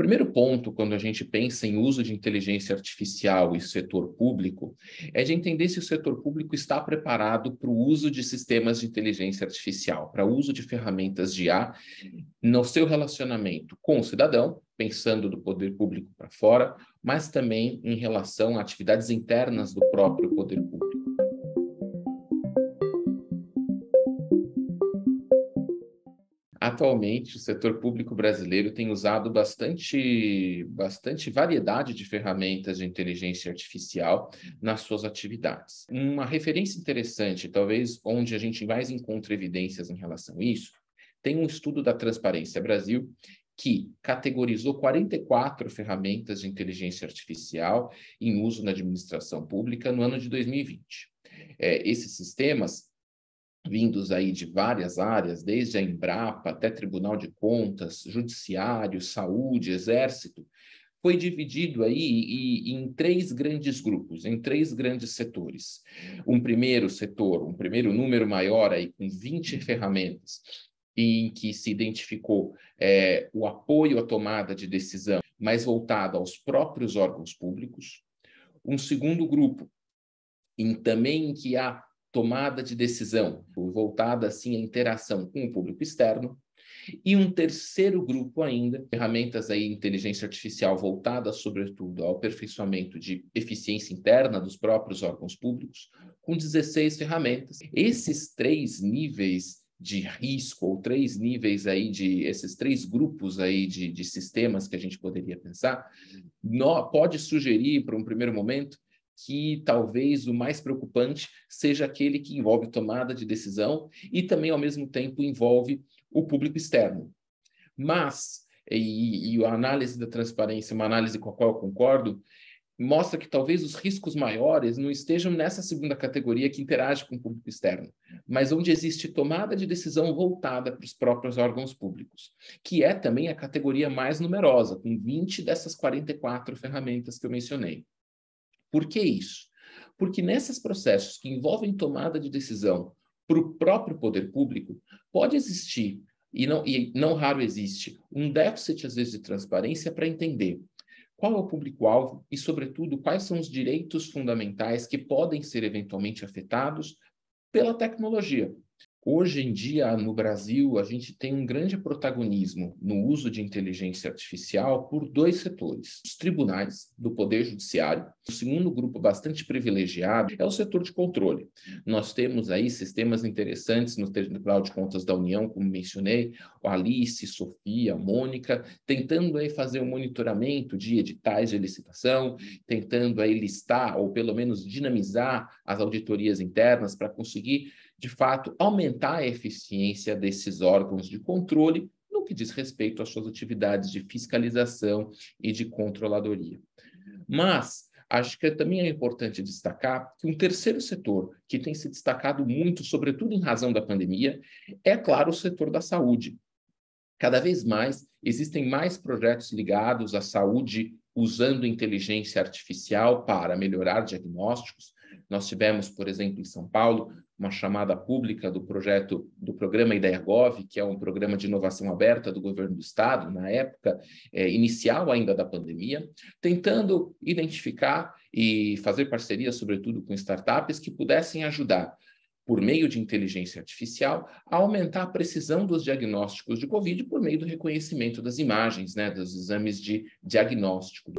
Primeiro ponto, quando a gente pensa em uso de inteligência artificial e setor público, é de entender se o setor público está preparado para o uso de sistemas de inteligência artificial, para o uso de ferramentas de IA no seu relacionamento com o cidadão, pensando do poder público para fora, mas também em relação a atividades internas do próprio poder público Atualmente, o setor público brasileiro tem usado bastante, bastante variedade de ferramentas de inteligência artificial nas suas atividades. Uma referência interessante, talvez onde a gente mais encontra evidências em relação a isso, tem um estudo da Transparência Brasil que categorizou 44 ferramentas de inteligência artificial em uso na administração pública no ano de 2020. É, esses sistemas vindos aí de várias áreas, desde a Embrapa até Tribunal de Contas, Judiciário, Saúde, Exército, foi dividido aí em três grandes grupos, em três grandes setores. Um primeiro setor, um primeiro número maior aí, com 20 ferramentas, em que se identificou é, o apoio à tomada de decisão, mais voltado aos próprios órgãos públicos. Um segundo grupo, em também que há tomada de decisão, voltada assim à interação com o público externo. E um terceiro grupo ainda, ferramentas aí inteligência artificial voltadas sobretudo ao aperfeiçoamento de eficiência interna dos próprios órgãos públicos, com 16 ferramentas. Esses três níveis de risco ou três níveis aí de esses três grupos aí de, de sistemas que a gente poderia pensar, no, pode sugerir para um primeiro momento que talvez o mais preocupante seja aquele que envolve tomada de decisão e também, ao mesmo tempo, envolve o público externo. Mas, e, e a análise da transparência, é uma análise com a qual eu concordo, mostra que talvez os riscos maiores não estejam nessa segunda categoria que interage com o público externo, mas onde existe tomada de decisão voltada para os próprios órgãos públicos, que é também a categoria mais numerosa, com 20 dessas 44 ferramentas que eu mencionei. Por que isso? Porque nesses processos que envolvem tomada de decisão para o próprio poder público, pode existir, e não, e não raro existe, um déficit, às vezes, de transparência para entender qual é o público-alvo e, sobretudo, quais são os direitos fundamentais que podem ser eventualmente afetados pela tecnologia. Hoje em dia, no Brasil, a gente tem um grande protagonismo no uso de inteligência artificial por dois setores: os tribunais do Poder Judiciário. O segundo grupo bastante privilegiado é o setor de controle. Nós temos aí sistemas interessantes no Tribunal de Contas da União, como mencionei, Alice, Sofia, Mônica, tentando aí fazer um monitoramento de editais de licitação, tentando aí listar ou pelo menos dinamizar as auditorias internas para conseguir de fato, aumentar a eficiência desses órgãos de controle no que diz respeito às suas atividades de fiscalização e de controladoria. Mas acho que também é importante destacar que um terceiro setor que tem se destacado muito, sobretudo em razão da pandemia, é, claro, o setor da saúde. Cada vez mais existem mais projetos ligados à saúde usando inteligência artificial para melhorar diagnósticos. Nós tivemos, por exemplo, em São Paulo, uma chamada pública do projeto do programa IdeaGov, que é um programa de inovação aberta do governo do estado, na época é, inicial ainda da pandemia, tentando identificar e fazer parcerias, sobretudo com startups, que pudessem ajudar, por meio de inteligência artificial, a aumentar a precisão dos diagnósticos de Covid por meio do reconhecimento das imagens, né, dos exames de diagnóstico.